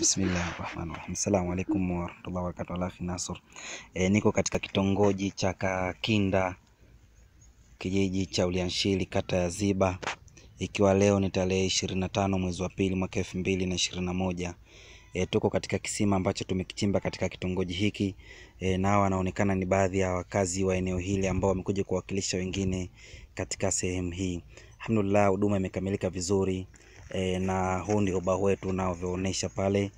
Bismillahi rahmani rahim. Assalamu alaikum warahmatullahi wabarakatuh. Alahi Nasur. E, eh, niko katika kitongoji cha Kakinda kijiji cha Ulianshili kata ya Ziba ikiwa leo ni tarehe ishirini na tano mwezi wa pili mwaka elfu mbili na ishirini na moja. E, tuko katika kisima ambacho tumekichimba katika kitongoji hiki e, na wanaonekana ni baadhi ya wakazi wa eneo hili ambao wamekuja kuwakilisha wengine katika sehemu hii. Alhamdulillah, huduma imekamilika vizuri e, na huu ndio ubao wetu unavyoonesha pale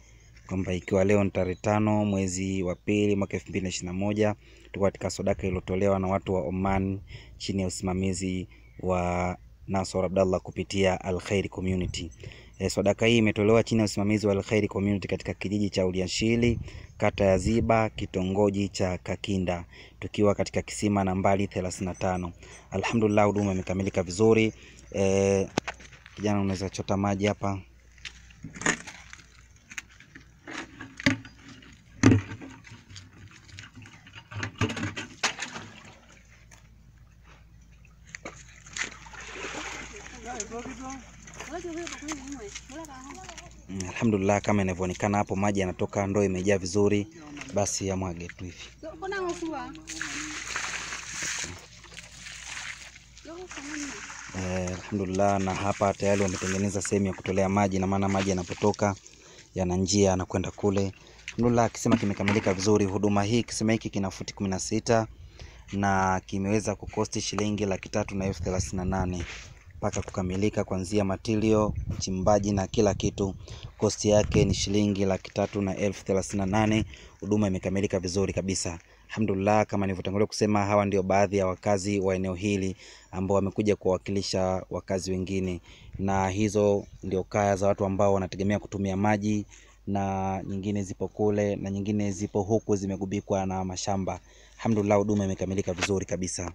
kwamba ikiwa leo ni tarehe tano mwezi wa pili mwaka elfu mbili na ishirini na moja tuko katika sadaka iliyotolewa na watu wa Oman chini ya usimamizi wa Nasor Abdallah kupitia Al Khairi Community. E, sadaka hii imetolewa chini ya usimamizi wa Al Khairi Community katika kijiji cha Uliashili, kata ya Ziba, kitongoji cha Kakinda, tukiwa katika kisima nambari 35. Alhamdulillah, huduma imekamilika vizuri e, Kijana, unaweza chota maji hapa. Mm, alhamdulillah, kama inavyoonekana hapo, maji yanatoka, ndoo imejaa vizuri. Basi ya mwage tu hivi. Okay. Alhamdulillah, na hapa tayari wametengeneza sehemu ya kutolea maji, na maana maji yanapotoka yana njia yanakwenda kule. Alhamdulillah, kisima kimekamilika vizuri. Huduma hii kisima hiki kina futi kumi na sita na kimeweza kukosti shilingi laki tatu na elfu thelathini na nane mpaka kukamilika, kuanzia matilio, uchimbaji na kila kitu. Kosti yake ni shilingi laki tatu na elfu thelathini na nane. Huduma imekamilika vizuri kabisa. Alhamdulillah, kama nilivyotangulia kusema, hawa ndio baadhi ya wakazi wa eneo hili ambao wamekuja kuwawakilisha wakazi wengine, na hizo ndio kaya za watu ambao wanategemea kutumia maji, na nyingine zipo kule na nyingine zipo huku zimegubikwa na mashamba. Alhamdulillah, huduma imekamilika vizuri kabisa.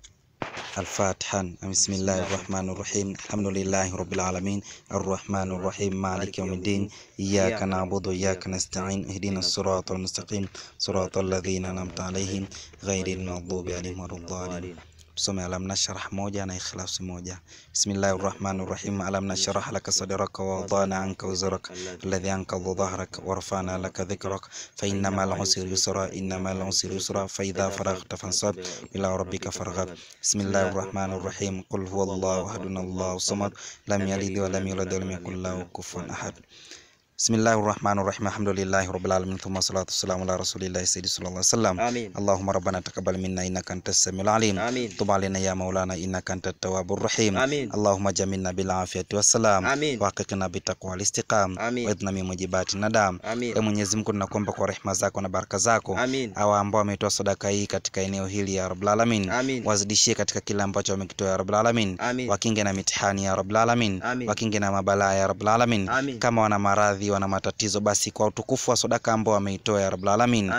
الفاتحة بسم الله الرحمن الرحيم الحمد لله رب العالمين الرحمن الرحيم مالك يوم الدين إياك نعبد وإياك نستعين اهدنا الصراط المستقيم صراط الذين أنعمت عليهم غير المغضوب عليهم ولا الضالين tusome alam nashrah moja na ikhlasi moja bismillahi rahmani rahim alam nashrah laka sadraka wa wadana anka wizraka alladhi ankadha dhahrak wa rafa'na laka dhikrak fa inna ma'al usri yusra inna ma'al usri yusra fa idha faraghta fansab ila rabbika farghab bismillahi rahmani rahim qul huwallahu ahadun allahu samad lam yalid wa lam yulad wa lam yakul lahu kufuwan ahad bismillahi rahmani rahim alhamdulillahi rabbil alamin thumma salatu wassalamu ala rasulillahi sayyidi sallallahu alaihi wasallam allahumma rabbana taqabbal minna innaka antas samiul alim tub alaina ya maulana innaka antat tawwabur rahim allahumma jamilna bil afiyati wassalam wa haqiqna bi taqwa al istiqam wa idna min mujibati nadam e mwenyezi Mungu tunakuomba kwa rehema zako na baraka zako hawa ambao wametoa sadaka hii katika eneo hili ya rabbil alamin wazidishie katika kila ambacho wamekitoa ya rabbil alamin wakinge na mitihani ya rabbil alamin wakinge na mabalaa ya rabbil alamin kama wana maradhi wakiwa na matatizo, basi kwa utukufu wa sadaka ambao wameitoa ya Rabbul Alamin,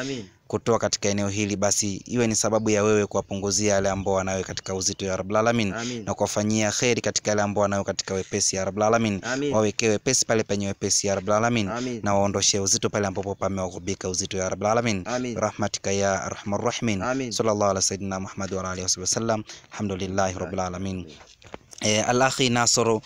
kutoa katika eneo hili, basi iwe ni sababu ya wewe kuwapunguzia yale ambao wanayo katika uzito ya Rabbul Alamin, na kuwafanyia kheri katika yale ambao wanayo katika wepesi ya Rabbul Alamin, wawekee wepesi pale penye wepesi ya Rabbul Alamin, na waondoshe uzito pale ambapo pamewagubika uzito ya Rabbul Alamin, rahmatika ya arhamar rahimin. Sallallahu alaihi wasallam Muhammad wa alihi wasallam. Alhamdulillah Rabbul alamin. Eh, Al-Akhi Nasoro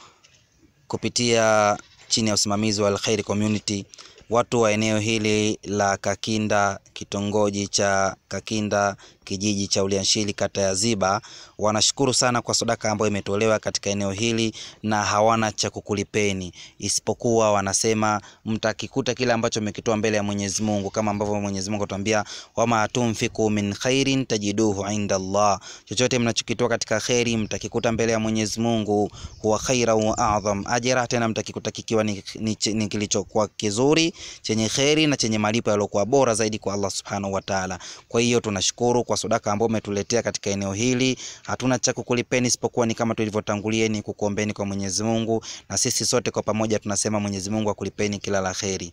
kupitia chini ya usimamizi wa Alkhair Community Watu wa eneo hili la Kakinda, kitongoji cha Kakinda, kijiji cha Ulianshili, kata ya Ziba, wanashukuru sana kwa sadaka ambayo imetolewa katika eneo hili na hawana cha kukulipeni, isipokuwa wanasema mtakikuta kile ambacho mmekitoa mbele ya Mwenyezi Mungu, kama ambavyo Mwenyezi Mungu atuambia, wama tunfiku min khairin tajiduhu inda Allah, chochote mnachokitoa katika khairi mtakikuta mbele ya Mwenyezi Mungu huwa khaira wa adham ajira, tena mtakikuta kikiwa ni, ni, ni kilichokuwa kizuri chenye kheri na chenye malipo yaliokuwa bora zaidi kwa Allah subhanahu wa taala. Kwa hiyo tunashukuru kwa sadaka ambayo umetuletea katika eneo hili. Hatuna cha kukulipeni isipokuwa ni kama tulivyotangulieni kukuombeni kwa Mwenyezi Mungu, na sisi sote kwa pamoja tunasema Mwenyezi Mungu akulipeni kila la kheri.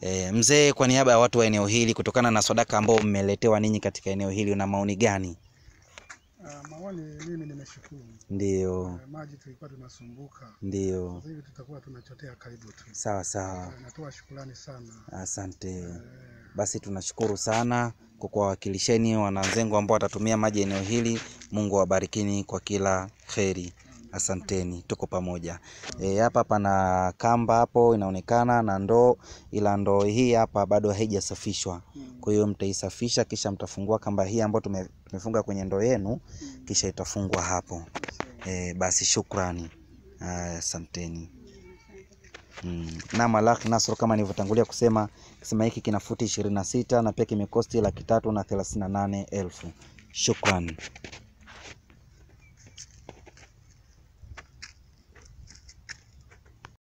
E, mzee, kwa niaba ya watu wa eneo hili, kutokana na sadaka ambayo mmeletewa ninyi katika eneo hili, una maoni gani? Ah, Mawani, mimi nimeshukuru. Ndio. Uh, eh, maji tulikuwa tunasumbuka. Ndio. Sasa hivi tutakuwa tunachotea karibu tu. Sawa sawa. Uh, natoa shukrani sana. Asante. Uh, basi tunashukuru sana kwa kuwawakilisheni wananzengo ambao watatumia maji eneo hili. Mungu awabarikini kwa kila kheri. Asanteni, tuko pamoja. E, hapa pana kamba hapo inaonekana na ndoo, ila ndoo hii hapa bado haijasafishwa. Kwa hiyo mtaisafisha, kisha mtafungua kamba hii ambayo tume, tumefunga kwenye ndoo yenu, kisha itafungwa hapo. E, basi shukrani, asanteni. Mm. Na Malak Nasr kama nilivyotangulia kusema kisema hiki kina futi ishirini na sita na pia kimekosti laki tatu na thelathini na nane elfu. Shukrani.